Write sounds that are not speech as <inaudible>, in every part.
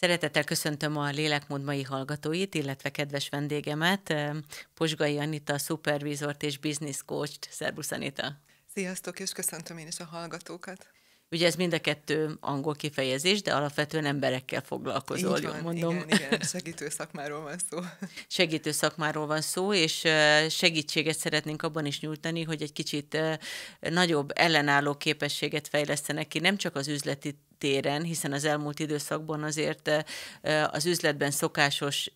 Szeretettel köszöntöm a Lélekmód mai hallgatóit, illetve kedves vendégemet, eh, Posgai Anita, szupervizort és business coach-t. Szerbusz Anita! Sziasztok, és köszöntöm én is a hallgatókat! Ugye ez mind a kettő angol kifejezés, de alapvetően emberekkel foglalkozol, van, jól mondom. Igen, igen, segítő szakmáról van szó. <laughs> Segítő szakmáról van szó, és segítséget szeretnénk abban is nyújtani, hogy egy kicsit nagyobb ellenálló képességet fejlesztenek ki, nem csak az üzleti téren, hiszen az elmúlt időszakban azért az üzletben szokásos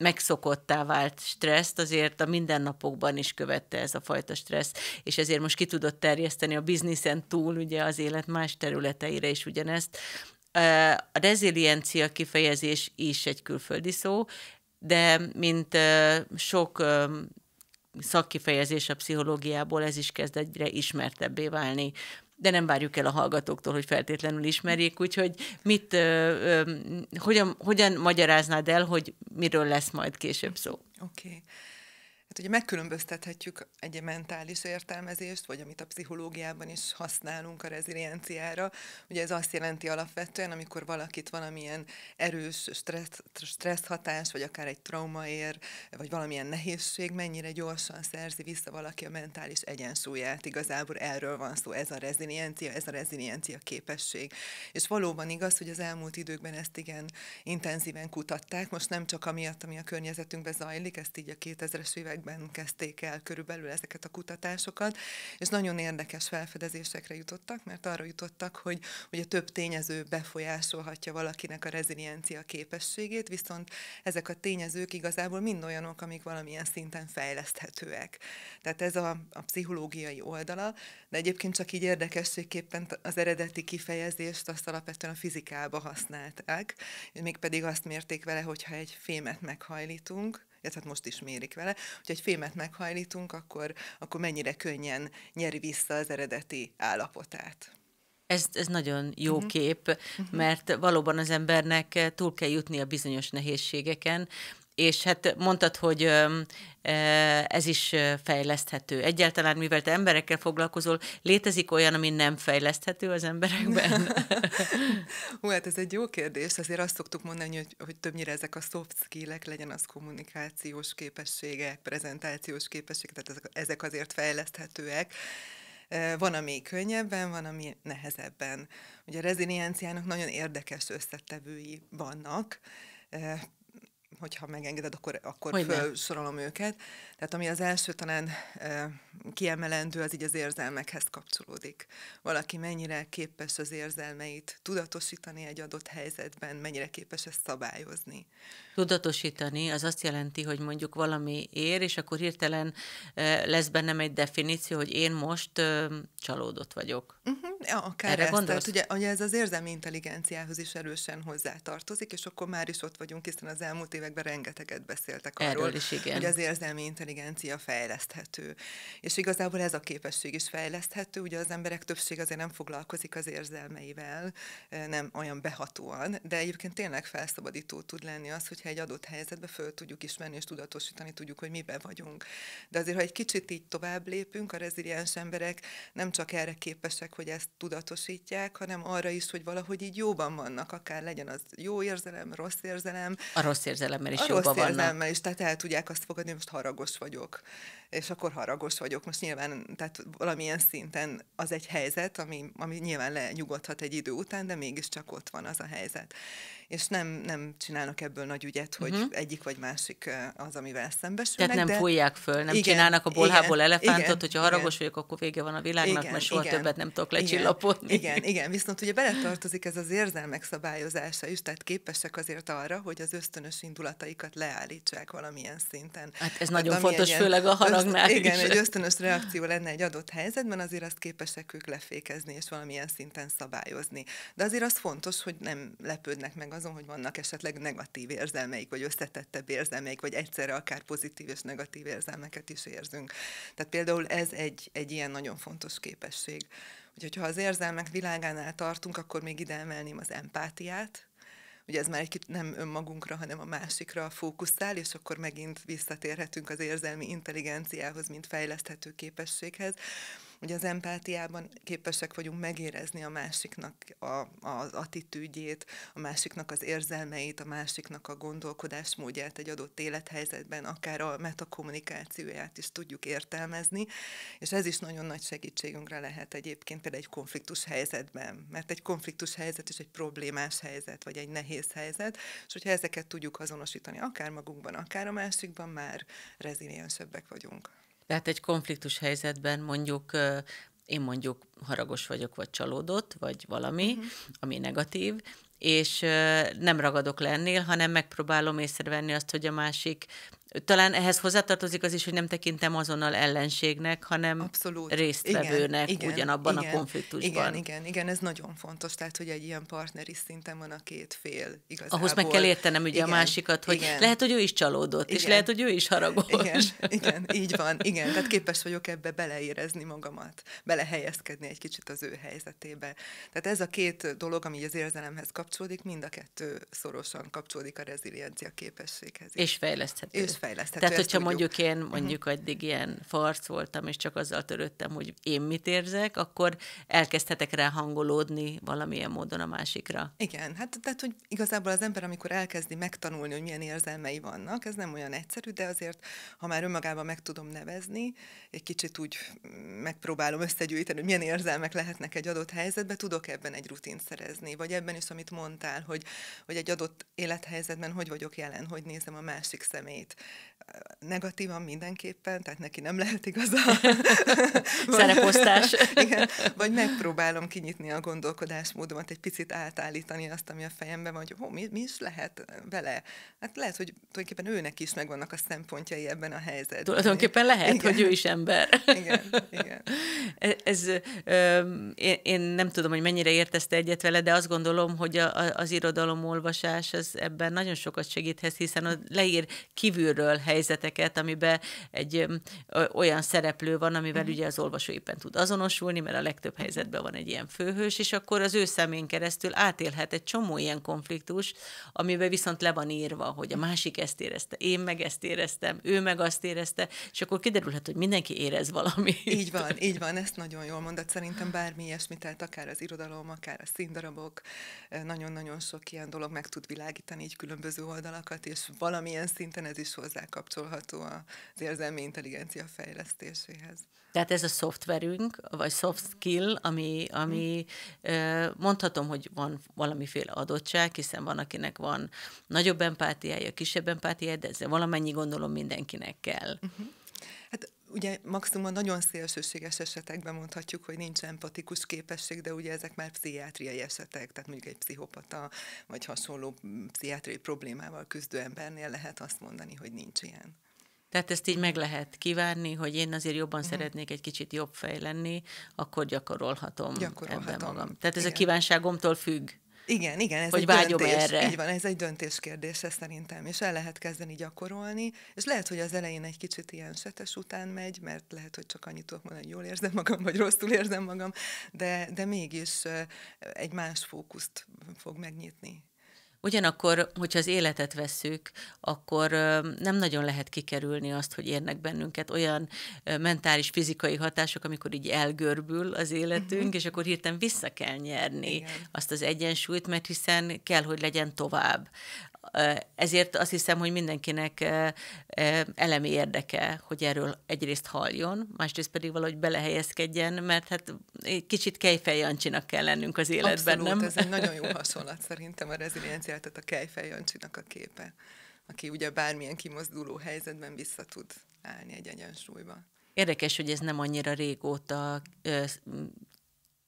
megszokottá vált stresszt, azért a mindennapokban is követte ez a fajta stressz, és ezért most ki tudott terjeszteni a bizniszen túl ugye az élet más területeire is ugyanezt. A reziliencia kifejezés is egy külföldi szó, de mint sok szakkifejezés a pszichológiából, ez is kezd egyre ismertebbé válni de nem várjuk el a hallgatóktól, hogy feltétlenül ismerjék, úgyhogy mit, hogyan, hogyan magyaráznád el, hogy miről lesz majd később szó? Oké. Okay. Hát ugye megkülönböztethetjük egy mentális értelmezést, vagy amit a pszichológiában is használunk a rezilienciára. Ugye ez azt jelenti alapvetően, amikor valakit valamilyen erős stressz, stressz hatás, vagy akár egy trauma ér, vagy valamilyen nehézség, mennyire gyorsan szerzi vissza valaki a mentális egyensúlyát. Igazából erről van szó, ez a reziliencia, ez a reziliencia képesség. És valóban igaz, hogy az elmúlt időkben ezt igen intenzíven kutatták, most nem csak amiatt, ami a környezetünkben zajlik, ezt így a 2000-es évek években kezdték el körülbelül ezeket a kutatásokat, és nagyon érdekes felfedezésekre jutottak, mert arra jutottak, hogy a több tényező befolyásolhatja valakinek a reziliencia képességét, viszont ezek a tényezők igazából mind olyanok, amik valamilyen szinten fejleszthetőek. Tehát ez a, a pszichológiai oldala, de egyébként csak így érdekességképpen az eredeti kifejezést azt alapvetően a fizikába használták, mégpedig azt mérték vele, hogyha egy fémet meghajlítunk, ez hát most is mérik vele, hogyha egy fémet meghajlítunk, akkor, akkor mennyire könnyen nyeri vissza az eredeti állapotát. Ez, ez nagyon jó uh-huh. kép, mhm. mert valóban az embernek túl kell jutni a bizonyos nehézségeken, és hát mondtad, hogy ez is fejleszthető. Egyáltalán, mivel te emberekkel foglalkozol, létezik olyan, ami nem fejleszthető az emberekben? <laughs> <laughs> Hú, hát ez egy jó kérdés. Azért azt szoktuk mondani, hogy, hogy többnyire ezek a soft skill-ek, legyen az kommunikációs képességek, prezentációs képességek, tehát ezek, azért fejleszthetőek. Van, ami könnyebben, van, ami nehezebben. Ugye a rezilienciának nagyon érdekes összetevői vannak, hogyha megengeded, akkor, akkor Hogyne. felsorolom őket. Tehát ami az első talán e, kiemelendő, az így az érzelmekhez kapcsolódik. Valaki mennyire képes az érzelmeit tudatosítani egy adott helyzetben, mennyire képes ezt szabályozni. Tudatosítani az azt jelenti, hogy mondjuk valami ér, és akkor hirtelen e, lesz bennem egy definíció, hogy én most e, csalódott vagyok. Uh-huh, ja, akár Erre ezt, gondolsz? Tehát ugye, ugye ez az érzelmi intelligenciához is erősen hozzátartozik, és akkor már is ott vagyunk, hiszen az elmúlt években rengeteget beszéltek arról, Erről is, igen. hogy az érzelmi intelligencia fejleszthető. És igazából ez a képesség is fejleszthető, ugye az emberek többség azért nem foglalkozik az érzelmeivel, nem olyan behatóan, de egyébként tényleg felszabadító tud lenni az, hogyha egy adott helyzetbe föl tudjuk ismerni és tudatosítani tudjuk, hogy miben vagyunk. De azért, ha egy kicsit így tovább lépünk, a reziliens emberek nem csak erre képesek, hogy ezt tudatosítják, hanem arra is, hogy valahogy így jóban vannak, akár legyen az jó érzelem, rossz érzelem. A rossz érzelem érzelemmel is a jobban rossz is, tehát el tudják azt fogadni, most haragos vagyok. És akkor haragos vagyok. Most nyilván, tehát valamilyen szinten az egy helyzet, ami, ami nyilván lenyugodhat egy idő után, de mégiscsak ott van az a helyzet és nem, nem csinálnak ebből nagy ügyet, hogy uh-huh. egyik vagy másik az, amivel szembesülnek. Tehát nem de... fújják föl, nem igen, csinálnak a bolhából igen, elefántot, igen, hogyha haragos igen. vagyok, akkor vége van a világnak, igen, mert soha igen, többet nem tudok lecsillapodni. Igen, igen, igen, viszont ugye beletartozik ez az érzelmek szabályozása is, tehát képesek azért arra, hogy az ösztönös indulataikat leállítsák valamilyen szinten. Hát ez tehát nagyon fontos, ilyen, főleg a haragnál öszt, Igen, egy ösztönös reakció lenne egy adott helyzetben, azért azt képesek ők lefékezni és valamilyen szinten szabályozni. De azért az fontos, hogy nem lepődnek meg az azon, hogy vannak esetleg negatív érzelmeik, vagy összetettebb érzelmeik, vagy egyszerre akár pozitív és negatív érzelmeket is érzünk. Tehát például ez egy, egy ilyen nagyon fontos képesség. Úgyhogy ha az érzelmek világánál tartunk, akkor még ide emelném az empátiát, ugye ez már egy kicsit nem önmagunkra, hanem a másikra fókuszál, és akkor megint visszatérhetünk az érzelmi intelligenciához, mint fejleszthető képességhez hogy az empátiában képesek vagyunk megérezni a másiknak a, az attitűdjét, a másiknak az érzelmeit, a másiknak a gondolkodásmódját egy adott élethelyzetben, akár a metakommunikációját is tudjuk értelmezni, és ez is nagyon nagy segítségünkre lehet egyébként például egy konfliktus helyzetben, mert egy konfliktus helyzet is egy problémás helyzet, vagy egy nehéz helyzet, és hogyha ezeket tudjuk azonosítani, akár magunkban, akár a másikban, már reziliensebbek vagyunk. Tehát egy konfliktus helyzetben mondjuk én mondjuk haragos vagyok, vagy csalódott, vagy valami, uh-huh. ami negatív, és nem ragadok lennél, hanem megpróbálom észrevenni azt, hogy a másik talán ehhez hozzátartozik az is, hogy nem tekintem azonnal ellenségnek, hanem Abszolút. résztvevőnek igen, ugyanabban igen, a konfliktusban. Igen, igen, igen, ez nagyon fontos, tehát hogy egy ilyen partneri szinten van a két fél igazából. Ahhoz meg kell értenem ugye igen, a másikat, hogy igen. lehet, hogy ő is csalódott, igen. és lehet, hogy ő is haragos. Igen, igen, így van, igen, tehát képes vagyok ebbe beleérezni magamat, belehelyezkedni egy kicsit az ő helyzetébe. Tehát ez a két dolog, ami az érzelemhez kapcsolódik, mind a kettő szorosan kapcsolódik a reziliencia képességhez. És fejleszthető. És fejleszthető. Tehát, hogyha mondjuk én mhm. mondjuk addig ilyen farc voltam, és csak azzal törődtem, hogy én mit érzek, akkor elkezdhetek rá hangolódni valamilyen módon a másikra. Igen, hát tehát, hogy igazából az ember, amikor elkezdi megtanulni, hogy milyen érzelmei vannak, ez nem olyan egyszerű, de azért, ha már önmagában meg tudom nevezni, egy kicsit úgy megpróbálom összegyűjteni, hogy milyen érzelmek lehetnek egy adott helyzetben, tudok ebben egy rutint szerezni, vagy ebben is, amit mondtál, hogy, hogy egy adott élethelyzetben hogy vagyok jelen, hogy nézem a másik szemét, negatívan mindenképpen, tehát neki nem lehet igaza. <laughs> Szereposztás. <laughs> Igen, vagy megpróbálom kinyitni a gondolkodásmódomat, egy picit átállítani azt, ami a fejemben van, hogy oh, mi, mi is lehet vele. Hát lehet, hogy tulajdonképpen őnek is megvannak a szempontjai ebben a helyzetben. Tulajdonképpen lehet, igen. hogy ő is ember. Igen, igen. <laughs> E, ez, én, én nem tudom, hogy mennyire értezte egyet vele, de azt gondolom, hogy a, az irodalom olvasás az ebben nagyon sokat segíthet, hiszen leír kívülről hely helyzeteket, amiben egy olyan szereplő van, amivel mhm. ugye az olvasó éppen tud azonosulni, mert a legtöbb helyzetben van egy ilyen főhős, és akkor az ő szemén keresztül átélhet egy csomó ilyen konfliktus, amiben viszont le van írva, hogy a másik ezt érezte, én meg ezt éreztem, ő meg azt érezte, és akkor kiderülhet, hogy mindenki érez valamit. Így van, így van, ezt nagyon jól mondott, Szerintem bármi ilyesmi, tehát akár az irodalom, akár a színdarabok, nagyon-nagyon sok ilyen dolog meg tud világítani így különböző oldalakat, és valamilyen szinten ez is hozzá kapcsolható az érzelmi intelligencia fejlesztéséhez. Tehát ez a szoftverünk, vagy soft skill, ami, ami mondhatom, hogy van valamiféle adottság, hiszen van, akinek van nagyobb empátiája, kisebb empátiája, de ez valamennyi gondolom mindenkinek kell. Uh-huh ugye maximum a nagyon szélsőséges esetekben mondhatjuk, hogy nincs empatikus képesség, de ugye ezek már pszichiátriai esetek, tehát mondjuk egy pszichopata vagy hasonló mm, pszichiátriai problémával küzdő embernél lehet azt mondani, hogy nincs ilyen. Tehát ezt így meg lehet kívánni, hogy én azért jobban uh-huh. szeretnék egy kicsit jobb fejlenni, akkor gyakorolhatom, gyakorolhatom. ebben magam. Tehát ez Igen. a kívánságomtól függ. Igen, igen. Ez hogy egy döntés, erre. Így van, ez egy kérdése szerintem, és el lehet kezdeni gyakorolni, és lehet, hogy az elején egy kicsit ilyen setes után megy, mert lehet, hogy csak annyit tudok mondani, hogy jól érzem magam, vagy rosszul érzem magam, de, de mégis egy más fókuszt fog megnyitni Ugyanakkor, hogyha az életet vesszük, akkor nem nagyon lehet kikerülni azt, hogy érnek bennünket olyan mentális, fizikai hatások, amikor így elgörbül az életünk, uh-huh. és akkor hirtelen vissza kell nyerni Igen. azt az egyensúlyt, mert hiszen kell, hogy legyen tovább. Ezért azt hiszem, hogy mindenkinek elemi érdeke, hogy erről egyrészt halljon, másrészt pedig valahogy belehelyezkedjen, mert hát egy kicsit kejfejancsinak kell lennünk az életben, Abszolút, nem? ez egy nagyon jó hasonlat szerintem a rezilienciát, tehát a kejfejancsinak a képe, aki ugye bármilyen kimozduló helyzetben vissza tud állni egy egyensúlyba. Érdekes, hogy ez nem annyira régóta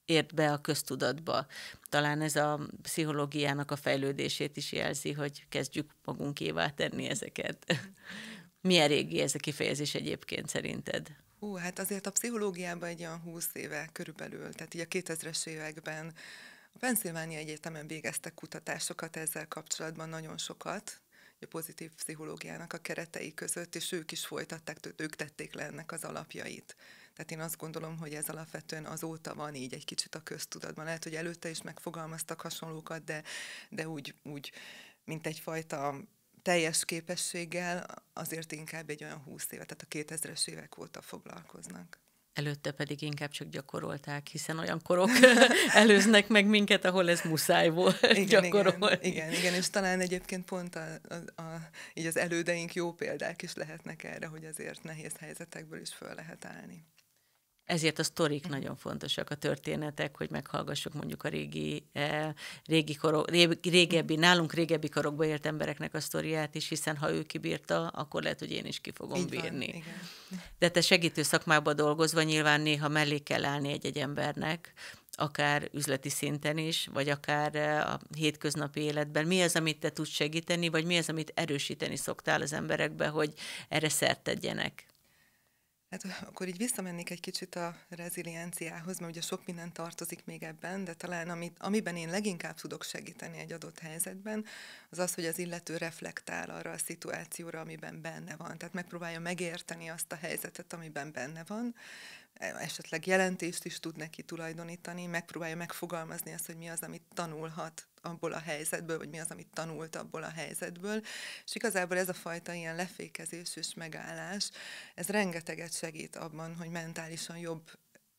ért be a köztudatba. Talán ez a pszichológiának a fejlődését is jelzi, hogy kezdjük magunkévá tenni ezeket. <laughs> Milyen régi ez a kifejezés egyébként szerinted? Hú, hát azért a pszichológiában egy olyan húsz éve körülbelül, tehát így a 2000-es években a Pennsylvania Egyetemen végeztek kutatásokat ezzel kapcsolatban nagyon sokat, a pozitív pszichológiának a keretei között, és ők is folytatták, ők tették le ennek az alapjait. Tehát én azt gondolom, hogy ez alapvetően azóta van így egy kicsit a köztudatban. Lehet, hogy előtte is megfogalmaztak hasonlókat, de, de úgy, úgy, mint egyfajta teljes képességgel azért inkább egy olyan húsz éve, tehát a 2000-es évek óta foglalkoznak. Előtte pedig inkább csak gyakorolták, hiszen olyan korok <laughs> előznek meg minket, ahol ez muszáj volt igen, gyakorolni. Igen, igen, igen, és talán egyébként pont a, a, a, így az elődeink jó példák is lehetnek erre, hogy azért nehéz helyzetekből is föl lehet állni. Ezért a sztorik mm. nagyon fontosak, a történetek, hogy meghallgassuk mondjuk a régi, eh, régi korok, régebbi, nálunk régebbi korokba élt embereknek a sztoriát is, hiszen ha ő kibírta, akkor lehet, hogy én is ki fogom Így bírni. Van, igen. De te segítő szakmába dolgozva nyilván néha mellé kell állni egy-egy embernek, akár üzleti szinten is, vagy akár eh, a hétköznapi életben. Mi az, amit te tudsz segíteni, vagy mi az, amit erősíteni szoktál az emberekbe, hogy erre szert tegyenek? Hát akkor így visszamennék egy kicsit a rezilienciához, mert ugye sok minden tartozik még ebben, de talán amit, amiben én leginkább tudok segíteni egy adott helyzetben, az az, hogy az illető reflektál arra a szituációra, amiben benne van. Tehát megpróbálja megérteni azt a helyzetet, amiben benne van, esetleg jelentést is tud neki tulajdonítani, megpróbálja megfogalmazni azt, hogy mi az, amit tanulhat abból a helyzetből, vagy mi az, amit tanult abból a helyzetből. És igazából ez a fajta ilyen lefékezés és megállás, ez rengeteget segít abban, hogy mentálisan jobb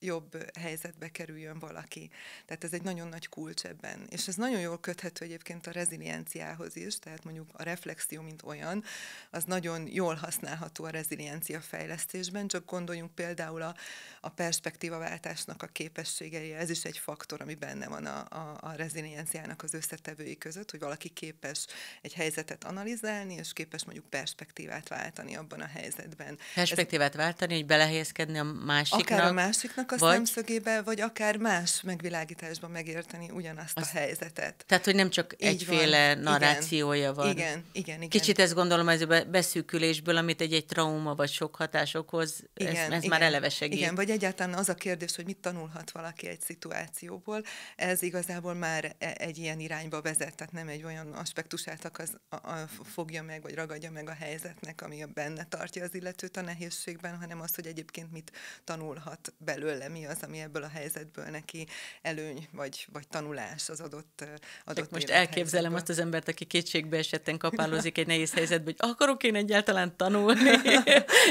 jobb helyzetbe kerüljön valaki. Tehát ez egy nagyon nagy kulcs ebben. És ez nagyon jól köthető egyébként a rezilienciához is, tehát mondjuk a reflexió, mint olyan, az nagyon jól használható a reziliencia fejlesztésben, csak gondoljunk például a, a perspektívaváltásnak a képességei, ez is egy faktor, ami benne van a, a, a rezilienciának az összetevői között, hogy valaki képes egy helyzetet analizálni, és képes mondjuk perspektívát váltani abban a helyzetben. Perspektívát ez, váltani, hogy belehelyezkedni a másiknak. Akár a másiknak szakasz vagy, szemszögébe, vagy akár más megvilágításban megérteni ugyanazt azt, a helyzetet. Tehát, hogy nem csak Így egyféle van, narrációja igen, van. Igen, igen, igen. Kicsit ezt gondolom, ez a beszűkülésből, amit egy-egy trauma vagy sok hatás okoz, igen, ez, ez igen, már eleve segít. Igen, vagy egyáltalán az a kérdés, hogy mit tanulhat valaki egy szituációból, ez igazából már e- egy ilyen irányba vezet, tehát nem egy olyan aspektusát akaz, a, a, fogja meg, vagy ragadja meg a helyzetnek, ami a benne tartja az illetőt a nehézségben, hanem az, hogy egyébként mit tanulhat belőle vele, mi az, ami ebből a helyzetből neki előny vagy, vagy tanulás az adott, adott most elképzelem helyzetből. azt az embert, aki kétségbe esetten kapálózik egy nehéz helyzetbe, hogy akarok én egyáltalán tanulni, <laughs>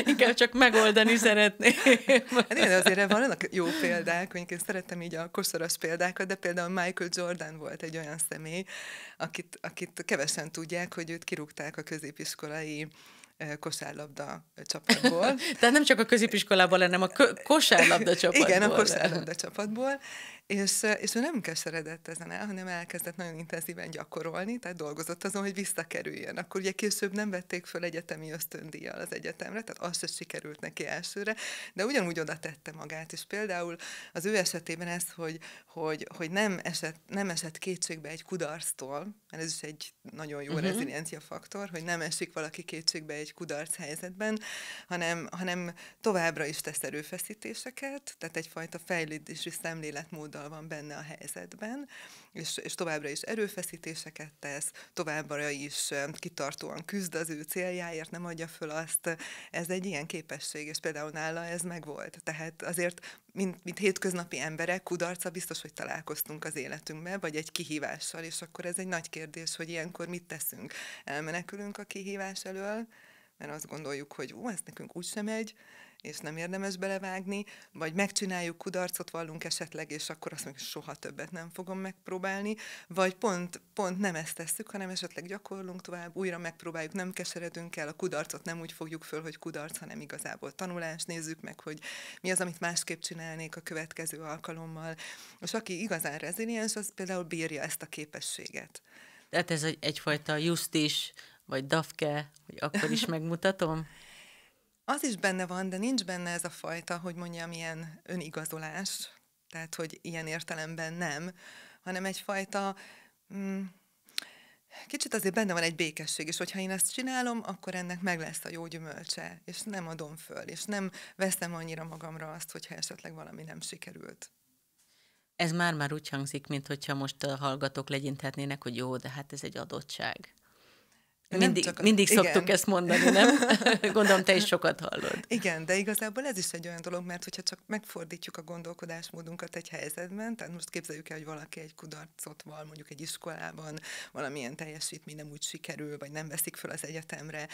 inkább csak megoldani szeretnék. Hát igen, azért vannak jó példák, mondjuk én szerettem így a koszoros példákat, de például Michael Jordan volt egy olyan személy, akit, akit kevesen tudják, hogy őt kirúgták a középiskolai kosárlabda csapatból. <laughs> Tehát nem csak a középiskolában, hanem a kö- kosárlabda csapatból. Igen, a kosárlabda csapatból és, és ő nem keseredett ezen el, hanem elkezdett nagyon intenzíven gyakorolni, tehát dolgozott azon, hogy visszakerüljön. Akkor ugye később nem vették föl egyetemi ösztöndíjjal az egyetemre, tehát az is sikerült neki elsőre, de ugyanúgy oda tette magát. És például az ő esetében ez, hogy, hogy, hogy nem, esett, nem esett kétségbe egy kudarctól, mert ez is egy nagyon jó uh-huh. reziliencia faktor, hogy nem esik valaki kétségbe egy kudarc helyzetben, hanem, hanem továbbra is tesz erőfeszítéseket, tehát egyfajta fejlődési szemléletmód oldal van benne a helyzetben, és, és továbbra is erőfeszítéseket tesz, továbbra is kitartóan küzd az ő céljáért, nem adja föl azt. Ez egy ilyen képesség, és például nála ez megvolt. Tehát azért, mint, mint hétköznapi emberek, kudarca biztos, hogy találkoztunk az életünkben, vagy egy kihívással, és akkor ez egy nagy kérdés, hogy ilyenkor mit teszünk. Elmenekülünk a kihívás elől, mert azt gondoljuk, hogy ó, ez nekünk úgysem egy, és nem érdemes belevágni, vagy megcsináljuk, kudarcot vallunk esetleg, és akkor azt mondjuk, soha többet nem fogom megpróbálni, vagy pont, pont nem ezt tesszük, hanem esetleg gyakorlunk tovább, újra megpróbáljuk, nem keseredünk el, a kudarcot nem úgy fogjuk föl, hogy kudarc, hanem igazából tanulás, nézzük meg, hogy mi az, amit másképp csinálnék a következő alkalommal. És aki igazán reziliens, az például bírja ezt a képességet. Tehát ez egy, egyfajta justis, vagy dafke, hogy akkor is megmutatom? <laughs> Az is benne van, de nincs benne ez a fajta, hogy mondjam, ilyen önigazolás, tehát hogy ilyen értelemben nem, hanem egyfajta... Mm, Kicsit azért benne van egy békesség, és hogyha én ezt csinálom, akkor ennek meg lesz a jó gyümölcse, és nem adom föl, és nem veszem annyira magamra azt, hogyha esetleg valami nem sikerült. Ez már-már úgy hangzik, mint hogyha most a hallgatók legyinthetnének, hogy jó, de hát ez egy adottság mindig, csak a... mindig szoktuk igen. ezt mondani, nem? <laughs> Gondolom, te is sokat hallod. Igen, de igazából ez is egy olyan dolog, mert hogyha csak megfordítjuk a gondolkodásmódunkat egy helyzetben, tehát most képzeljük el, hogy valaki egy kudarcot val mondjuk egy iskolában, valamilyen teljesítmény nem úgy sikerül, vagy nem veszik fel az egyetemre,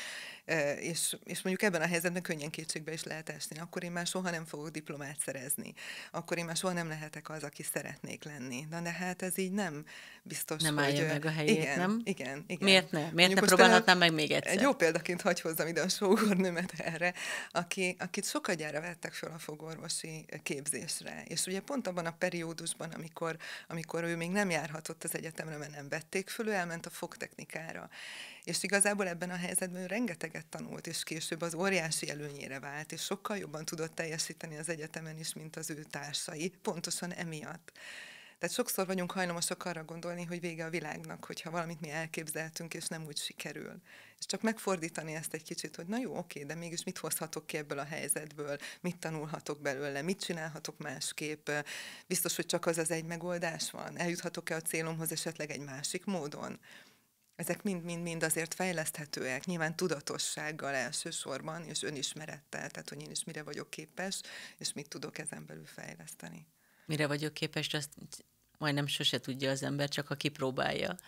és, és mondjuk ebben a helyzetben könnyen kétségbe is lehet esni, akkor én már soha nem fogok diplomát szerezni, akkor én már soha nem lehetek az, aki szeretnék lenni. Na de hát ez így nem biztos, nem hogy... állja meg a helyét, igen, nem? Igen, igen. Miért ne? Miért Pillanatnál meg még egyszer. Egy jó példaként hagy hozzam ide a sógornőmet erre, aki, akit sokadjára vettek fel a fogorvosi képzésre. És ugye pont abban a periódusban, amikor, amikor ő még nem járhatott az egyetemre, mert nem vették föl, ő elment a fogtechnikára. És igazából ebben a helyzetben ő rengeteget tanult, és később az óriási előnyére vált, és sokkal jobban tudott teljesíteni az egyetemen is, mint az ő társai, pontosan emiatt. Tehát sokszor vagyunk hajlamosak arra gondolni, hogy vége a világnak, hogyha valamit mi elképzeltünk, és nem úgy sikerül. És csak megfordítani ezt egy kicsit, hogy na jó, oké, de mégis mit hozhatok ki ebből a helyzetből, mit tanulhatok belőle, mit csinálhatok másképp, biztos, hogy csak az az egy megoldás van, eljuthatok-e a célomhoz esetleg egy másik módon. Ezek mind-mind-mind azért fejleszthetőek, nyilván tudatossággal elsősorban, és önismerettel, tehát hogy én is mire vagyok képes, és mit tudok ezen belül fejleszteni. Mire vagyok képes, azt majdnem sose tudja az ember, csak ha kipróbálja. <laughs>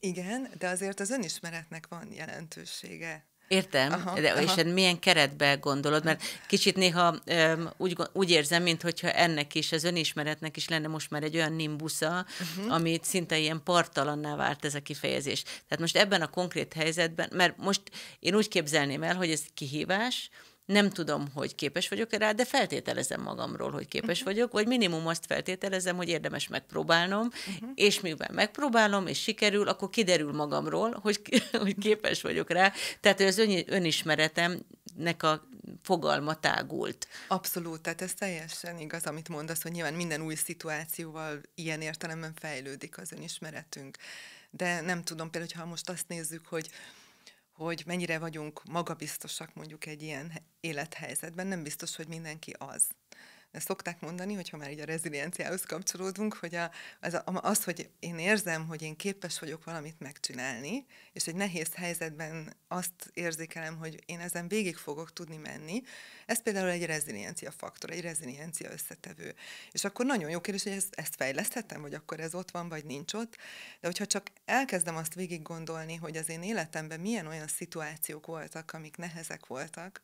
Igen, de azért az önismeretnek van jelentősége. Értem, aha, de, aha. és hát milyen keretbe gondolod, mert kicsit néha öm, úgy, úgy érzem, mintha ennek is, az önismeretnek is lenne most már egy olyan nimbusza, uh-huh. Mhm. ami szinte ilyen partalanná vált ez a kifejezés. Tehát most ebben a konkrét helyzetben, mert most én úgy képzelném el, hogy ez kihívás, nem tudom, hogy képes vagyok erre, rá, de feltételezem magamról, hogy képes uh-huh. vagyok, vagy minimum azt feltételezem, hogy érdemes megpróbálnom, uh-huh. és mivel megpróbálom, és sikerül, akkor kiderül magamról, hogy, <laughs> hogy képes vagyok rá. Tehát az ön, önismeretemnek a fogalma tágult. Abszolút, tehát ez teljesen igaz, amit mondasz, hogy nyilván minden új szituációval ilyen értelemben fejlődik az önismeretünk. De nem tudom, például, ha most azt nézzük, hogy hogy mennyire vagyunk magabiztosak mondjuk egy ilyen élethelyzetben, nem biztos, hogy mindenki az ezt szokták mondani, hogyha már így a rezilienciához kapcsolódunk, hogy a, az, az, hogy én érzem, hogy én képes vagyok valamit megcsinálni, és egy nehéz helyzetben azt érzékelem, hogy én ezen végig fogok tudni menni, ez például egy reziliencia faktor, egy reziliencia összetevő. És akkor nagyon jó kérdés, hogy ezt, ezt fejleszthetem, vagy akkor ez ott van, vagy nincs ott, de hogyha csak elkezdem azt végig gondolni, hogy az én életemben milyen olyan szituációk voltak, amik nehezek voltak,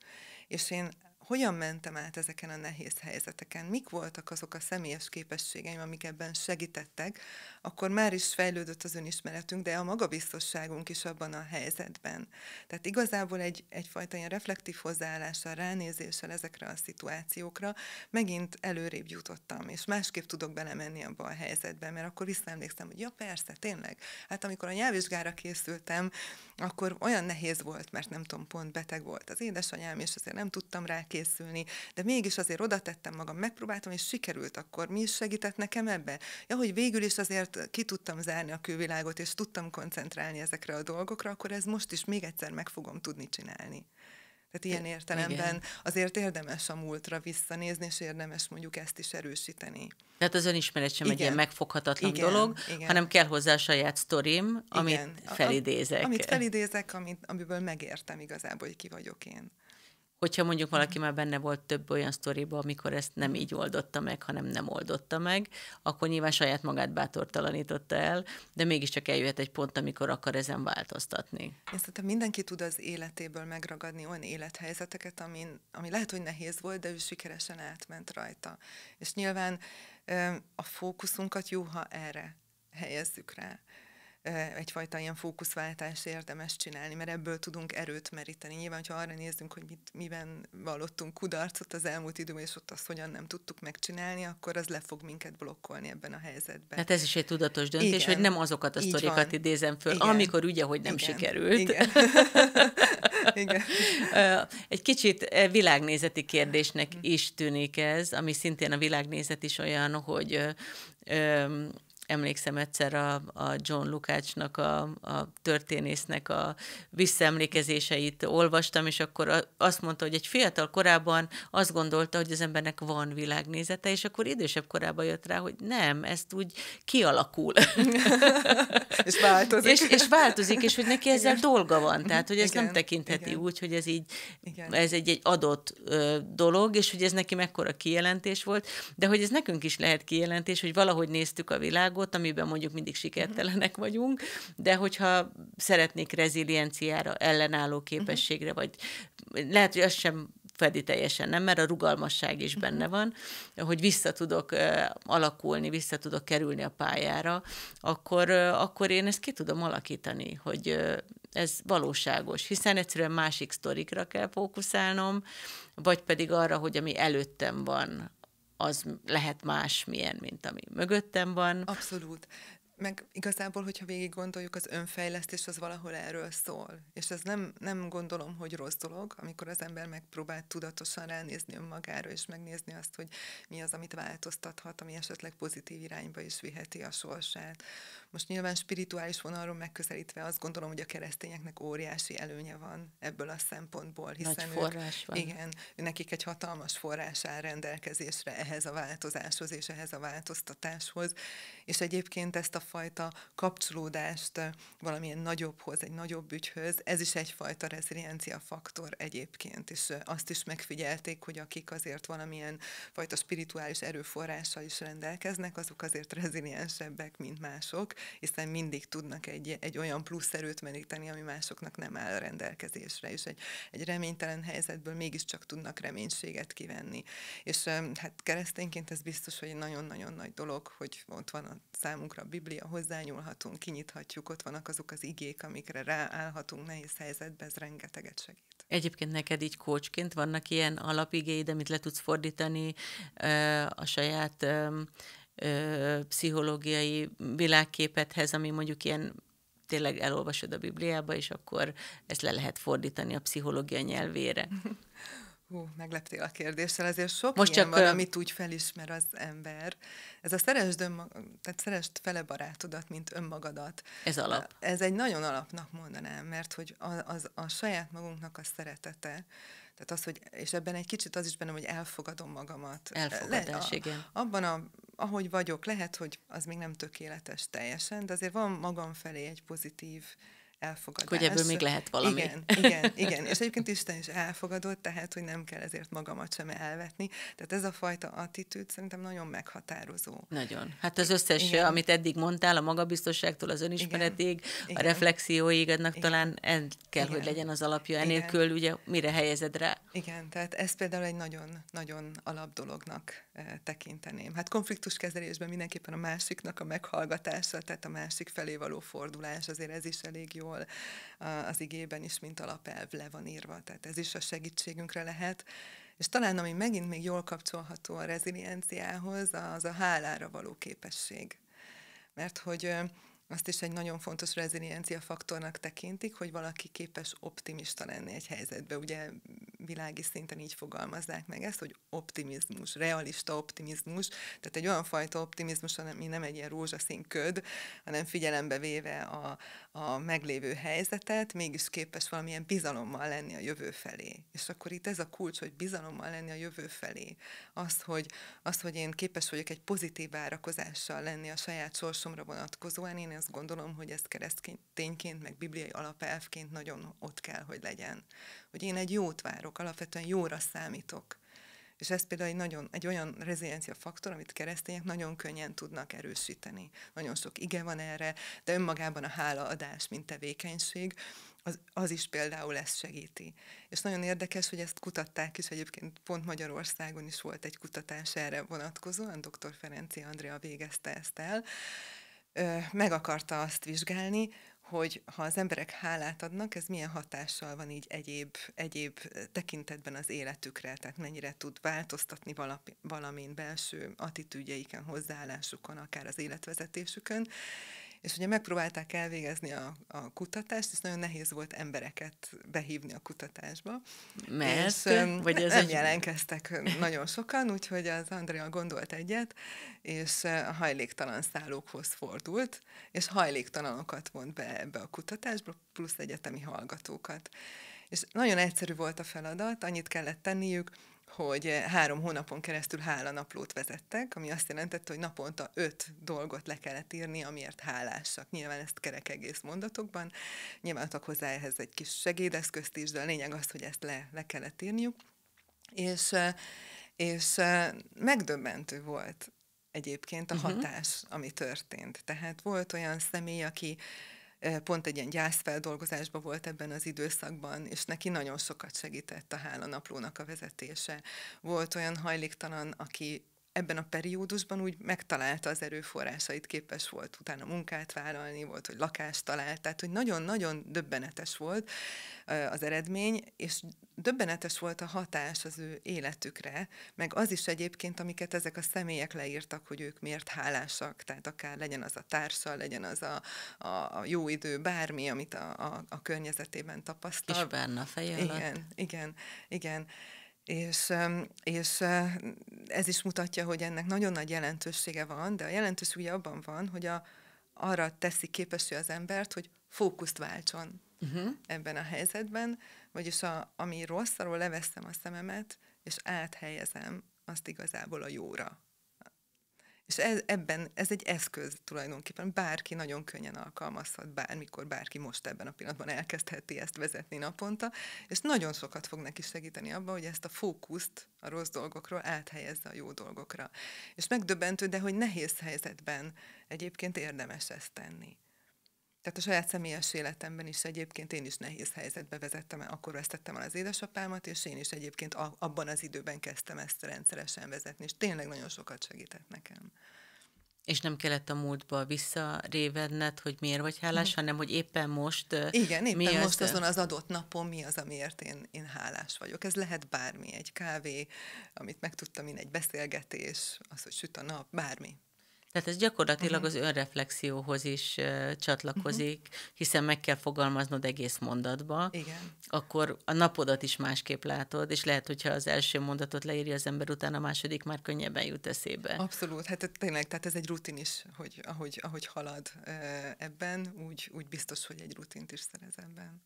és én hogyan mentem át ezeken a nehéz helyzeteken, mik voltak azok a személyes képességeim, amik ebben segítettek, akkor már is fejlődött az önismeretünk, de a magabiztosságunk is abban a helyzetben. Tehát igazából egy, egyfajta ilyen reflektív hozzáállással, ránézéssel ezekre a szituációkra megint előrébb jutottam, és másképp tudok belemenni abba a helyzetbe, mert akkor visszaemlékszem, hogy ja persze, tényleg, hát amikor a nyelvvizsgára készültem, akkor olyan nehéz volt, mert nem tudom, pont beteg volt az édesanyám, és azért nem tudtam rá készülni, felkészülni, de mégis azért oda tettem magam, megpróbáltam, és sikerült akkor. Mi is segített nekem ebbe? Ja, hogy végül is azért ki tudtam zárni a külvilágot, és tudtam koncentrálni ezekre a dolgokra, akkor ez most is még egyszer meg fogom tudni csinálni. Tehát ilyen értelemben Igen. azért érdemes a múltra visszanézni, és érdemes mondjuk ezt is erősíteni. Tehát az önismeret sem Igen. egy ilyen megfoghatatlan Igen. dolog, Igen. hanem kell hozzá a saját sztorim, amit Igen. felidézek. Amit felidézek, amit, amiből megértem igazából, hogy ki vagyok én. Hogyha mondjuk mhm. valaki már benne volt több olyan sztoriba, amikor ezt nem így oldotta meg, hanem nem oldotta meg, akkor nyilván saját magát bátortalanította el, de mégiscsak eljöhet egy pont, amikor akar ezen változtatni. Én szerintem mindenki tud az életéből megragadni olyan élethelyzeteket, amin, ami lehet, hogy nehéz volt, de ő sikeresen átment rajta. És nyilván a fókuszunkat jó, ha erre helyezzük rá egyfajta ilyen fókuszváltást érdemes csinálni, mert ebből tudunk erőt meríteni. Nyilván, ha arra nézzünk, hogy mit, miben vallottunk kudarcot az elmúlt időben, és ott azt hogyan nem tudtuk megcsinálni, akkor az le fog minket blokkolni ebben a helyzetben. Hát ez is egy tudatos döntés, Igen. hogy nem azokat a sztorikat idézem föl, Igen. amikor ugye, hogy nem Igen. sikerült. Igen. <laughs> Igen. egy kicsit e, világnézeti kérdésnek mhm. is tűnik ez, ami szintén a világnézet is olyan, hogy emlékszem egyszer a, a John Lukácsnak, a, a történésznek a visszaemlékezéseit olvastam, és akkor azt mondta, hogy egy fiatal korában azt gondolta, hogy az embernek van világnézete, és akkor idősebb korában jött rá, hogy nem, ezt úgy kialakul. <laughs> és változik. És, és változik, és hogy neki ezzel Igen. dolga van, tehát hogy ez nem tekintheti Igen. úgy, hogy ez így, Igen. ez egy, egy adott ö, dolog, és hogy ez neki mekkora kijelentés volt, de hogy ez nekünk is lehet kijelentés, hogy valahogy néztük a világot, anyagot, amiben mondjuk mindig sikertelenek mhm. vagyunk, de hogyha szeretnék rezilienciára, ellenálló mhm. képességre, vagy lehet, hogy az sem fedi teljesen, nem, mert a rugalmasság is mhm. benne van, hogy vissza tudok alakulni, vissza tudok kerülni a pályára, akkor, akkor én ezt ki tudom alakítani, hogy ez valóságos, hiszen egyszerűen másik sztorikra kell fókuszálnom, vagy pedig arra, hogy ami előttem van, az lehet más milyen, mint ami mögöttem van. Abszolút. Meg igazából, hogyha végig gondoljuk, az önfejlesztés az valahol erről szól. És ez nem, nem gondolom, hogy rossz dolog, amikor az ember megpróbál tudatosan ránézni önmagára, és megnézni azt, hogy mi az, amit változtathat, ami esetleg pozitív irányba is viheti a sorsát. Most nyilván spirituális vonalról megközelítve azt gondolom, hogy a keresztényeknek óriási előnye van ebből a szempontból, hiszen Nagy forrás ők, van. Igen, nekik egy hatalmas forrás áll rendelkezésre ehhez a változáshoz és ehhez a változtatáshoz. És egyébként ezt a fajta kapcsolódást valamilyen nagyobbhoz, egy nagyobb ügyhöz, ez is egyfajta reziliencia faktor egyébként, és azt is megfigyelték, hogy akik azért valamilyen fajta spirituális erőforrással is rendelkeznek, azok azért reziliensebbek, mint mások, hiszen mindig tudnak egy, egy olyan plusz erőt meríteni, ami másoknak nem áll rendelkezésre, és egy, egy reménytelen helyzetből mégiscsak tudnak reménységet kivenni. És hát keresztényként ez biztos, hogy nagyon-nagyon nagy dolog, hogy ott van a számunkra a Biblia, hozzányúlhatunk, kinyithatjuk, ott vannak azok az igék, amikre ráállhatunk nehéz helyzetben, ez rengeteget segít. Egyébként neked így kócsként vannak ilyen alapigéid, amit le tudsz fordítani a saját pszichológiai világképethez, ami mondjuk ilyen tényleg elolvasod a Bibliába, és akkor ezt le lehet fordítani a pszichológia nyelvére. <laughs> Hú, megleptél a kérdéssel, azért sok Most ilyen csak van, amit úgy felismer az ember. Ez a szeresd, önmag, tehát szeresd fele barátodat, mint önmagadat. Ez alap. Ez egy nagyon alapnak mondanám, mert hogy az, az a saját magunknak a szeretete, tehát az, hogy, és ebben egy kicsit az is bennem, hogy elfogadom magamat. Elfogadás, Le, a, igen. Abban, a, ahogy vagyok, lehet, hogy az még nem tökéletes teljesen, de azért van magam felé egy pozitív elfogadás. Hogy ebből még lehet valami. Igen, igen, igen. És egyébként Isten is elfogadott, tehát, hogy nem kell ezért magamat sem elvetni. Tehát ez a fajta attitűd szerintem nagyon meghatározó. Nagyon. Hát az összes, igen. amit eddig mondtál, a magabiztosságtól az önismeretig, igen. a reflexióig, annak igen. talán en kell, igen. hogy legyen az alapja. Enélkül igen. ugye mire helyezed rá? Igen, tehát ez például egy nagyon-nagyon alap dolognak eh, tekinteném. Hát konfliktuskezelésben mindenképpen a másiknak a meghallgatása, tehát a másik felé való fordulás, azért ez is elég jó arról az igében is, mint alapelv le van írva. Tehát ez is a segítségünkre lehet. És talán, ami megint még jól kapcsolható a rezilienciához, az a hálára való képesség. Mert hogy azt is egy nagyon fontos reziliencia faktornak tekintik, hogy valaki képes optimista lenni egy helyzetbe. Ugye világi szinten így fogalmazzák meg ezt, hogy optimizmus, realista optimizmus, tehát egy olyan fajta optimizmus, ami nem egy ilyen rózsaszín köd, hanem figyelembe véve a, a meglévő helyzetet, mégis képes valamilyen bizalommal lenni a jövő felé. És akkor itt ez a kulcs, hogy bizalommal lenni a jövő felé. Az, hogy, az, hogy én képes vagyok egy pozitív várakozással lenni a saját sorsomra vonatkozóan, én azt gondolom, hogy ez keresztényként, meg bibliai alapelvként nagyon ott kell, hogy legyen. Hogy én egy jót várok, alapvetően jóra számítok. És ez például egy, nagyon, egy olyan reziliencia faktor, amit keresztények nagyon könnyen tudnak erősíteni. Nagyon sok ige van erre, de önmagában a hálaadás, mint tevékenység, az, az is például ezt segíti. És nagyon érdekes, hogy ezt kutatták is, egyébként pont Magyarországon is volt egy kutatás erre vonatkozóan, dr. Ferenci Andrea végezte ezt el, meg akarta azt vizsgálni, hogy ha az emberek hálát adnak, ez milyen hatással van így egyéb, egyéb tekintetben az életükre, tehát mennyire tud változtatni valamint belső attitűdjeiken, hozzáállásukon, akár az életvezetésükön. És ugye megpróbálták elvégezni a, a kutatást, és nagyon nehéz volt embereket behívni a kutatásba. Mert? És, vagy ez nem egy... jelenkeztek nagyon sokan, úgyhogy az Andrea gondolt egyet, és a hajléktalan szállókhoz fordult, és hajléktalanokat vont be ebbe a kutatásba, plusz egyetemi hallgatókat. És nagyon egyszerű volt a feladat, annyit kellett tenniük, hogy eh, három hónapon keresztül hála naplót vezettek, ami azt jelentette, hogy naponta öt dolgot le kellett írni, amiért hálásak. Nyilván ezt kerek egész mondatokban, nyilván adtak hozzá ehhez egy kis segédeszközt is, de a lényeg az, hogy ezt le, le kellett írniuk. És, eh, és eh, megdöbbentő volt egyébként a mhm. hatás, uh-huh. ami történt. Tehát volt olyan személy, aki Eh, pont egy ilyen gyászfeldolgozásban volt ebben az időszakban, és neki nagyon sokat segített a Hála Naplónak a vezetése. Volt olyan hajléktalan, aki ebben a periódusban úgy megtalálta az erőforrásait, képes volt utána munkát vállalni, volt, hogy lakást talált, tehát hogy nagyon-nagyon döbbenetes volt az eredmény, és döbbenetes volt a hatás az ő életükre, meg az is egyébként, amiket ezek a személyek leírtak, hogy ők miért hálásak, tehát akár legyen az a társa, legyen az a, a jó idő, bármi, amit a, a, a környezetében tapasztal. Kis a feje alatt. Igen, igen, igen és, és ez is mutatja, hogy ennek nagyon nagy jelentősége van, de a jelentőség abban van, hogy a, arra teszi képesű az embert, hogy fókuszt váltson uh-huh. ebben a helyzetben, vagyis a, ami arról leveszem a szememet, és áthelyezem azt igazából a jóra. És ez, ebben ez egy eszköz tulajdonképpen. Bárki nagyon könnyen alkalmazhat, bármikor bárki most ebben a pillanatban elkezdheti ezt vezetni naponta, és nagyon sokat fog neki segíteni abban, hogy ezt a fókuszt a rossz dolgokról áthelyezze a jó dolgokra. És megdöbbentő, de hogy nehéz helyzetben egyébként érdemes ezt tenni. Tehát a saját személyes életemben is egyébként én is nehéz helyzetbe vezettem, akkor vesztettem el az édesapámat, és én is egyébként abban az időben kezdtem ezt rendszeresen vezetni, és tényleg nagyon sokat segített nekem. És nem kellett a múltba visszarévedned, hogy miért vagy hálás, hm. hanem hogy éppen most. Igen, éppen mi az... most azon az adott napon mi az, amiért én, én hálás vagyok. Ez lehet bármi, egy kávé, amit megtudtam én, egy beszélgetés, az, hogy süt a nap, bármi. Tehát ez gyakorlatilag mhm. az önreflexióhoz is uh, csatlakozik, uh-huh. hiszen meg kell fogalmaznod egész mondatba. Igen. Akkor a napodat is másképp látod, és lehet, hogyha az első mondatot leírja az ember, utána a második már könnyebben jut eszébe. Abszolút, hát tényleg, tehát ez egy rutin is, hogy ahogy, ahogy halad ebben, úgy, úgy biztos, hogy egy rutint is szerez ebben.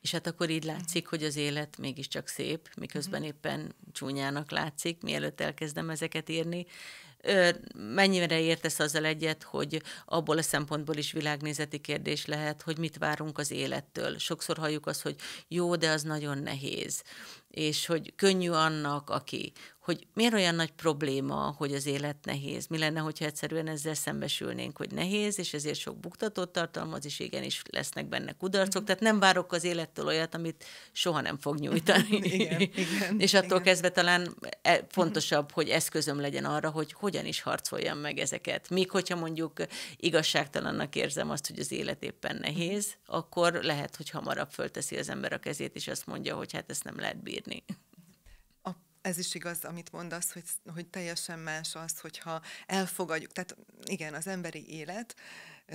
És hát akkor így mhm. látszik, hogy az élet mégiscsak szép, miközben éppen csúnyának látszik, mielőtt elkezdem ezeket írni mennyire értesz azzal egyet, hogy abból a szempontból is világnézeti kérdés lehet, hogy mit várunk az élettől. Sokszor halljuk azt, hogy jó, de az nagyon nehéz és hogy könnyű annak, aki, hogy miért olyan nagy probléma, hogy az élet nehéz, mi lenne, hogyha egyszerűen ezzel szembesülnénk, hogy nehéz, és ezért sok buktatót tartalmaz, és igenis lesznek benne kudarcok, mm. tehát nem várok az élettől olyat, amit soha nem fog nyújtani. <laughs> igen, igen, és attól igen. kezdve talán e, fontosabb, mm-hmm. hogy eszközöm legyen arra, hogy hogyan is harcoljam meg ezeket. Míg hogyha mondjuk igazságtalannak érzem azt, hogy az élet éppen nehéz, mm-hmm. akkor lehet, hogy hamarabb fölteszi az ember a kezét, és azt mondja, hogy hát ezt nem lehet bírni írni. A, ez is igaz, amit mondasz, hogy, hogy teljesen más az, hogyha elfogadjuk. Tehát igen, az emberi élet,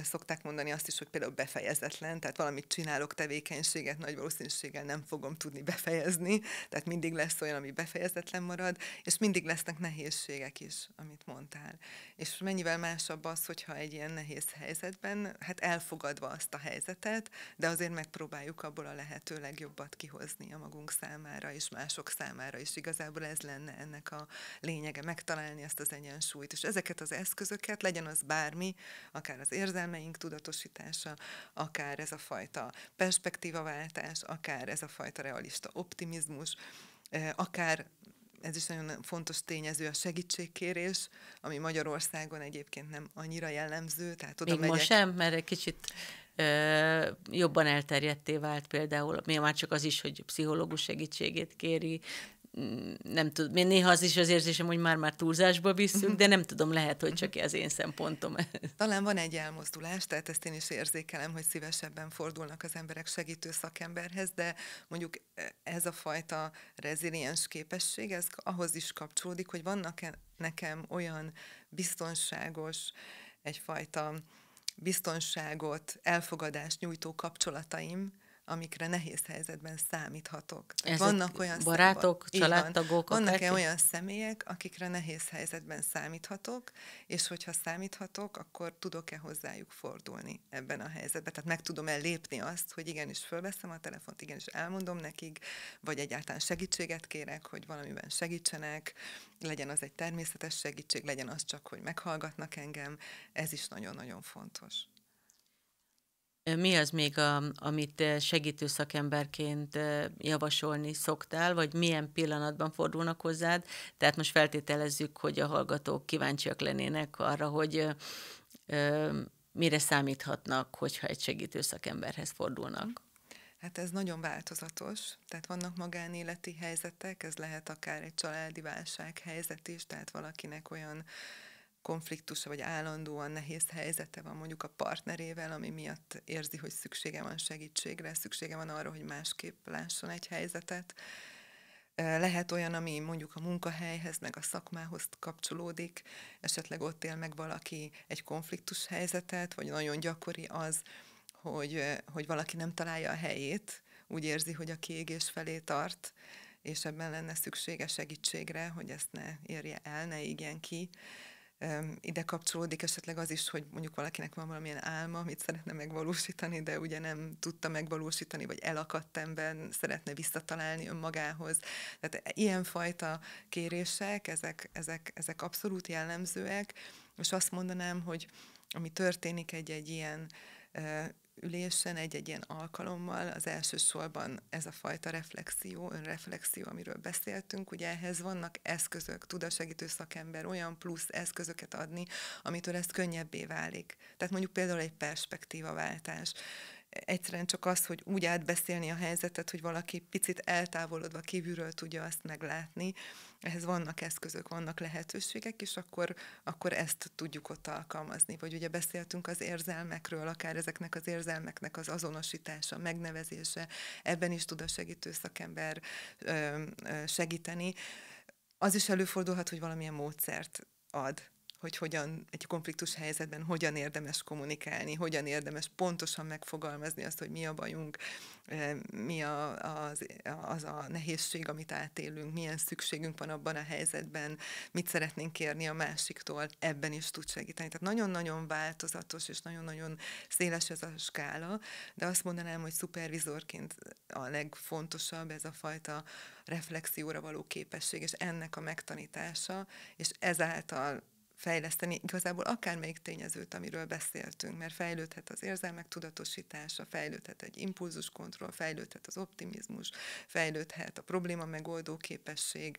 szokták mondani azt is, hogy például befejezetlen, tehát valamit csinálok, tevékenységet nagy valószínűséggel nem fogom tudni befejezni, tehát mindig lesz olyan, ami befejezetlen marad, és mindig lesznek nehézségek is, amit mondtál. És mennyivel másabb az, hogyha egy ilyen nehéz helyzetben, hát elfogadva azt a helyzetet, de azért megpróbáljuk abból a lehető legjobbat kihozni a magunk számára és mások számára is. Igazából ez lenne ennek a lényege, megtalálni ezt az egyensúlyt. És ezeket az eszközöket, legyen az bármi, akár az érzelmi, érzelmeink tudatosítása, akár ez a fajta perspektívaváltás, akár ez a fajta realista optimizmus, eh, akár ez is nagyon fontos tényező a segítségkérés, ami Magyarországon egyébként nem annyira jellemző. Tehát oda Még megyek. most sem, mert egy kicsit ö, eh, jobban elterjedté vált például, mi már csak az is, hogy pszichológus segítségét kéri nem tudom, én néha az is az érzésem, hogy már-már túlzásba visszük, de nem tudom, lehet, hogy csak az én szempontom. <laughs> Talán van egy elmozdulás, tehát ezt én is érzékelem, hogy szívesebben fordulnak az emberek segítő szakemberhez, de mondjuk ez a fajta reziliens képesség, ez ahhoz is kapcsolódik, hogy vannak -e nekem olyan biztonságos, egyfajta biztonságot, elfogadást nyújtó kapcsolataim, amikre nehéz helyzetben számíthatok. Ezek vannak olyan barátok, számban, családtagok, van, vannak -e olyan személyek, akikre nehéz helyzetben számíthatok, és hogyha számíthatok, akkor tudok-e hozzájuk fordulni ebben a helyzetben. Tehát meg tudom el lépni azt, hogy igenis fölveszem a telefont, igenis elmondom nekik, vagy egyáltalán segítséget kérek, hogy valamiben segítsenek, legyen az egy természetes segítség, legyen az csak, hogy meghallgatnak engem. Ez is nagyon-nagyon fontos. Mi az még, a, amit eh, segítő szakemberként eh, javasolni szoktál, vagy milyen pillanatban fordulnak hozzád? Tehát most feltételezzük, hogy a hallgatók kíváncsiak lennének arra, hogy ö, eh, mire számíthatnak, hogyha egy segítő szakemberhez fordulnak. Mm-hmm. Hát ez nagyon változatos, tehát vannak magánéleti helyzetek, ez lehet akár egy családi válság helyzet is, tehát valakinek olyan konfliktusa, vagy állandóan nehéz helyzete van mondjuk a partnerével, ami miatt érzi, hogy szüksége van segítségre, szüksége van arra, hogy másképp lásson egy helyzetet. Lehet olyan, ami mondjuk a munkahelyhez, meg a szakmához kapcsolódik, esetleg ott él meg valaki egy konfliktus helyzetet, vagy nagyon gyakori az, hogy, hogy valaki nem találja a helyét, úgy érzi, hogy a kiégés felé tart, és ebben lenne szüksége segítségre, hogy ezt ne érje el, ne igen ki. Ide kapcsolódik esetleg az is, hogy mondjuk valakinek van valamilyen álma, amit szeretne megvalósítani, de ugye nem tudta megvalósítani, vagy elakadt ember, szeretne visszatalálni önmagához. Tehát e, ilyenfajta kérések, ezek, ezek, ezek abszolút jellemzőek, és azt mondanám, hogy ami történik egy-egy ilyen ülésen, egy-egy ilyen alkalommal, az elsősorban ez a fajta reflexió, önreflexió, amiről beszéltünk, ugye ehhez vannak eszközök, tud a segítő szakember olyan plusz eszközöket adni, amitől ez könnyebbé válik. Tehát mondjuk például egy perspektívaváltás egyszerűen csak az, hogy úgy átbeszélni a helyzetet, hogy valaki picit eltávolodva kívülről tudja azt meglátni, ehhez vannak eszközök, vannak lehetőségek, és akkor, akkor ezt tudjuk ott alkalmazni. Vagy ugye beszéltünk az érzelmekről, akár ezeknek az érzelmeknek az azonosítása, megnevezése, ebben is tud a segítő szakember segíteni. Az is előfordulhat, hogy valamilyen módszert ad hogy hogyan egy konfliktus helyzetben hogyan érdemes kommunikálni, hogyan érdemes pontosan megfogalmazni azt, hogy mi a bajunk, e, mi a, az, az a nehézség, amit átélünk, milyen szükségünk van abban a helyzetben, mit szeretnénk kérni a másiktól, ebben is tud segíteni. Tehát nagyon-nagyon változatos és nagyon-nagyon széles ez a skála, de azt mondanám, hogy szupervizorként a legfontosabb ez a fajta reflexióra való képesség, és ennek a megtanítása, és ezáltal fejleszteni igazából akármelyik tényezőt, amiről beszéltünk, mert fejlődhet az érzelmek tudatosítása, fejlődhet egy impulzuskontroll, fejlődhet az optimizmus, fejlődhet a probléma megoldó képesség,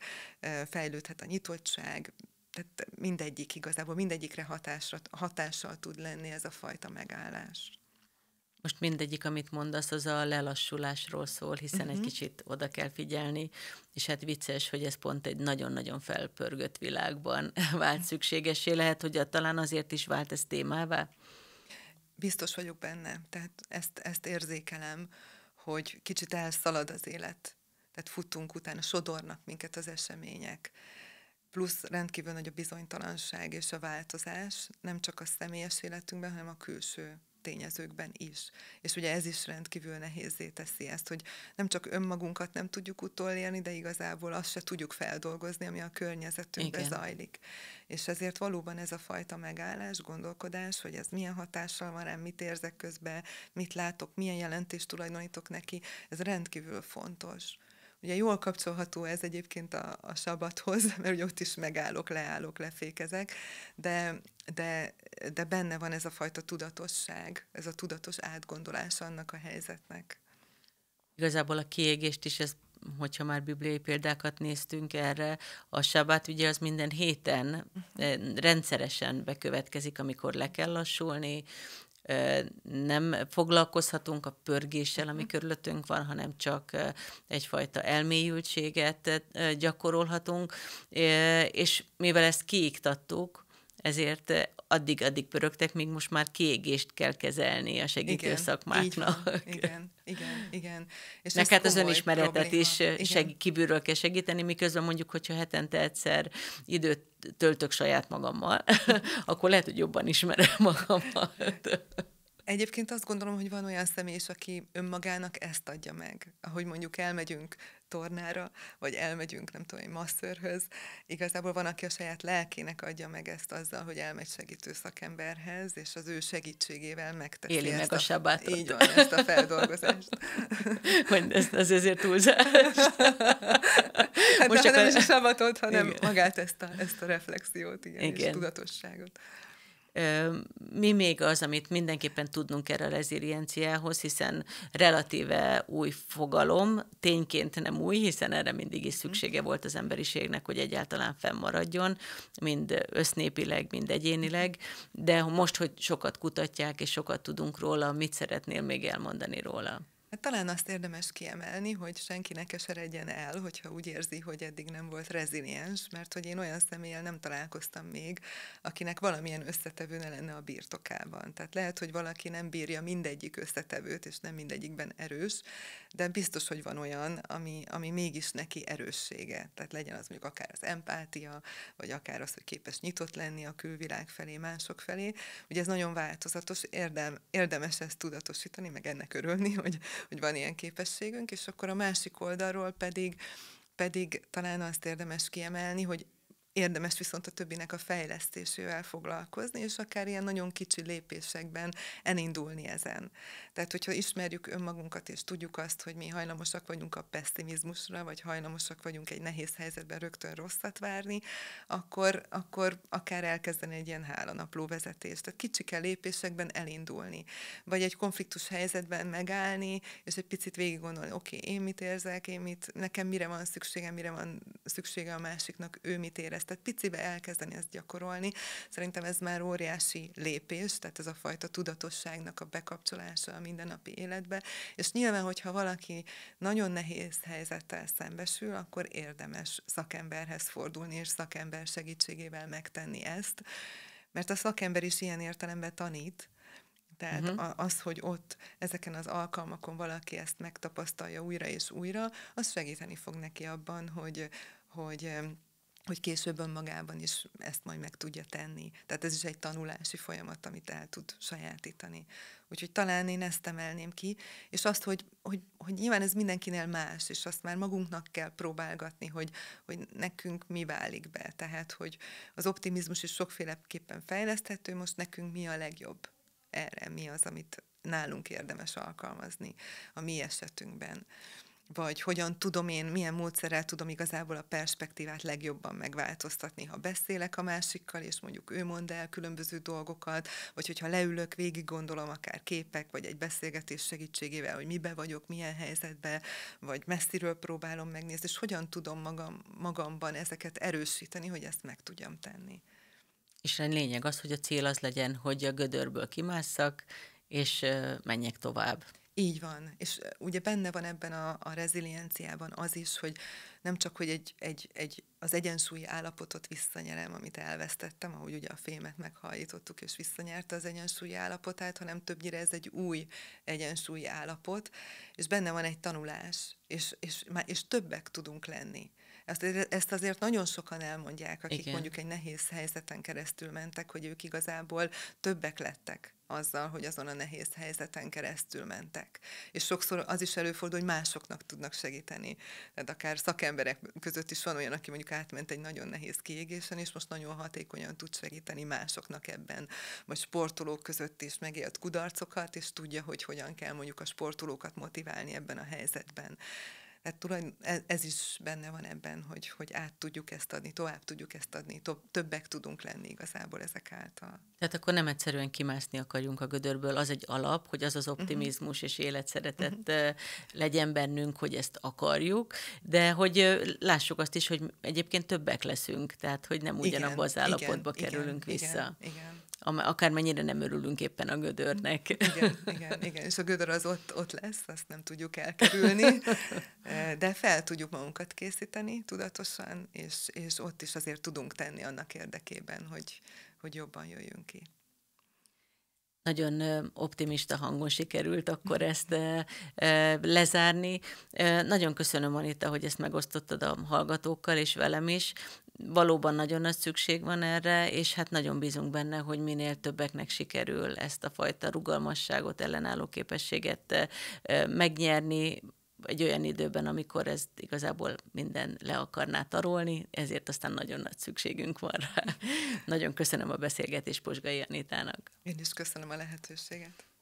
fejlődhet a nyitottság, tehát mindegyik igazából, mindegyikre hatásra, hatással tud lenni ez a fajta megállás. Most mindegyik, amit mondasz, az a lelassulásról szól, hiszen uh-huh. egy mhm. kicsit oda kell figyelni, és hát vicces, hogy ez pont egy nagyon-nagyon felpörgött világban <laughs> vált szükségesé. Lehet, hogy a, talán azért is vált ez témává? Biztos vagyok benne, tehát ezt, ezt érzékelem, hogy kicsit elszalad az élet. Tehát futunk utána, sodornak minket az események plusz rendkívül nagy a bizonytalanság és a változás, nem csak a személyes életünkben, hanem a külső tényezőkben is. És ugye ez is rendkívül nehézé teszi ezt, hogy nem csak önmagunkat nem tudjuk utolérni, de igazából azt se tudjuk feldolgozni, ami a környezetünkben Igen. zajlik. És ezért valóban ez a fajta megállás, gondolkodás, hogy ez milyen hatással van rám, mit érzek közben, mit látok, milyen jelentést tulajdonítok neki, ez rendkívül fontos. Ugye jól kapcsolható ez egyébként a, a sabathoz, <laughs> mert ugye ott is megállok, leállok, lefékezek, de, de, de benne van ez a fajta tudatosság, ez a tudatos átgondolás annak a helyzetnek. Igazából a kiégést is ez hogyha már bibliai példákat néztünk erre, a sabát ugye az minden héten mhm. eh, rendszeresen bekövetkezik, amikor le kell lassulni, nem foglalkozhatunk a pörgéssel, ami mhm. körülöttünk van, hanem csak egyfajta elmélyültséget gyakorolhatunk, és mivel ezt kiiktattuk, ezért addig-addig eh, pörögtek, míg most már kiégést kell kezelni a segítő igen, szakmáknak. Igen, igen, igen. És Meg hát az önismeretet is eh, igen. seg- kívülről kell segíteni, miközben mondjuk, hogyha hetente egyszer időt töltök saját magammal, <laughs> akkor lehet, hogy jobban ismerem magamat. Egyébként azt gondolom, hogy van olyan személy is, aki önmagának ezt adja meg. Ahogy mondjuk elmegyünk tornára, vagy elmegyünk, nem tudom, egy masszörhöz. Igazából van, aki a saját lelkének adja meg ezt azzal, hogy elmegy segítő szakemberhez, és az ő segítségével megteszi Éli ezt meg a, a sabátot. Így van, ezt a feldolgozást. Vagy <laughs> ez, ez ezért túlzás. Hát Most csak nem a... is a sabatot, hanem igen. magát ezt a, ezt a reflexiót, igen, igen. és tudatosságot. Mi még az, amit mindenképpen tudnunk kell a rezilienciához, hiszen relatíve új fogalom, tényként nem új, hiszen erre mindig is szüksége volt az emberiségnek, hogy egyáltalán fennmaradjon, mind össznépileg, mind egyénileg, de most, hogy sokat kutatják és sokat tudunk róla, mit szeretnél még elmondani róla? Hát talán azt érdemes kiemelni, hogy senki ne keseredjen el, hogyha úgy érzi, hogy eddig nem volt reziliens, mert hogy én olyan személlyel nem találkoztam még, akinek valamilyen összetevő ne lenne a birtokában. Tehát lehet, hogy valaki nem bírja mindegyik összetevőt, és nem mindegyikben erős, de biztos, hogy van olyan, ami, ami mégis neki erőssége. Tehát legyen az mondjuk akár az empátia, vagy akár az, hogy képes nyitott lenni a külvilág felé, mások felé. Ugye ez nagyon változatos, érdem, érdemes ezt tudatosítani, meg ennek örülni, hogy hogy van ilyen képességünk, és akkor a másik oldalról pedig, pedig talán azt érdemes kiemelni, hogy érdemes viszont a többinek a fejlesztésével foglalkozni, és akár ilyen nagyon kicsi lépésekben elindulni ezen. Tehát, hogyha ismerjük önmagunkat, és tudjuk azt, hogy mi hajlamosak vagyunk a pessimizmusra, vagy hajlamosak vagyunk egy nehéz helyzetben rögtön rosszat várni, akkor, akkor akár elkezdeni egy ilyen hálanapló vezetést. Tehát kicsike lépésekben elindulni. Vagy egy konfliktus helyzetben megállni, és egy picit végig gondolni, oké, okay, én mit érzek, én mit, nekem mire van szükségem, mire van szüksége a másiknak, ő mit érez. Tehát picibe elkezdeni ezt gyakorolni. Szerintem ez már óriási lépés, tehát ez a fajta tudatosságnak a bekapcsolása, ami mindennapi életbe, és nyilván, hogyha valaki nagyon nehéz helyzettel szembesül, akkor érdemes szakemberhez fordulni, és szakember segítségével megtenni ezt, mert a szakember is ilyen értelemben tanít, tehát uh-huh. az, hogy ott ezeken az alkalmakon valaki ezt megtapasztalja újra és újra, az segíteni fog neki abban, hogy, hogy hogy később önmagában is ezt majd meg tudja tenni. Tehát ez is egy tanulási folyamat, amit el tud sajátítani. Úgyhogy talán én ezt emelném ki, és azt, hogy, hogy, hogy nyilván ez mindenkinél más, és azt már magunknak kell próbálgatni, hogy, hogy nekünk mi válik be. Tehát, hogy az optimizmus is sokféleképpen fejleszthető, most nekünk mi a legjobb erre, mi az, amit nálunk érdemes alkalmazni a mi esetünkben vagy hogyan tudom én, milyen módszerrel tudom igazából a perspektívát legjobban megváltoztatni, ha beszélek a másikkal, és mondjuk ő mond el különböző dolgokat, vagy hogyha leülök, végig gondolom akár képek, vagy egy beszélgetés segítségével, hogy mibe vagyok, milyen helyzetben, vagy messziről próbálom megnézni, és hogyan tudom magam, magamban ezeket erősíteni, hogy ezt meg tudjam tenni. És a lényeg az, hogy a cél az legyen, hogy a gödörből kimásszak, és menjek tovább. Így van, és ugye benne van ebben a, a rezilienciában az is, hogy nem csak, hogy egy, egy, egy, az egyensúlyi állapotot visszanyerem, amit elvesztettem, ahogy ugye a fémet meghajítottuk, és visszanyerte az egyensúlyi állapotát, hanem többnyire ez egy új egyensúlyi állapot, és benne van egy tanulás, és, és, és többek tudunk lenni. Ezt, e-, ezt azért nagyon sokan elmondják, akik Igen. mondjuk egy nehéz helyzeten keresztül mentek, hogy ők igazából többek lettek azzal, hogy azon a nehéz helyzeten keresztül mentek. És sokszor az is előfordul, hogy másoknak tudnak segíteni. Tehát akár szakemberek között is van olyan, aki mondjuk átment egy nagyon nehéz kiégésen, és most nagyon hatékonyan tud segíteni másoknak ebben. Vagy sportolók között is megélt kudarcokat, és tudja, hogy hogyan kell mondjuk a sportolókat motiválni ebben a helyzetben hát tulajdon, ez, ez is benne van ebben, hogy, hogy át tudjuk ezt adni, tovább tudjuk ezt adni, to, többek tudunk lenni igazából ezek által. Tehát akkor nem egyszerűen kimászni akarjunk a gödörből, az egy alap, hogy az az mhm. optimizmus uh-huh. és életszeretet uh-huh. legyen bennünk, hogy ezt akarjuk, de hogy lássuk azt is, hogy egyébként többek leszünk, tehát hogy nem ugyanabba az állapotba igen, kerülünk igen, vissza. Igen, igen akármennyire nem örülünk éppen a gödörnek. Igen, igen, igen. és a gödör az ott, ott lesz, azt nem tudjuk elkerülni, <laughs> de fel tudjuk magunkat készíteni tudatosan, és, és ott is azért tudunk tenni annak érdekében, hogy, hogy jobban jöjjünk ki nagyon optimista hangon sikerült akkor mm-hmm. ezt lezárni. Nagyon köszönöm, Anita, hogy ezt megosztottad a hallgatókkal és velem is valóban nagyon nagy szükség van erre, és hát nagyon bízunk benne, hogy minél többeknek sikerül ezt a fajta rugalmasságot, ellenálló képességet eh, eh, megnyerni, egy olyan időben, amikor ez igazából minden le akarná tarolni, ezért aztán nagyon nagy szükségünk van rá. nagyon köszönöm a beszélgetést Posgai Anitának. Én is köszönöm a lehetőséget.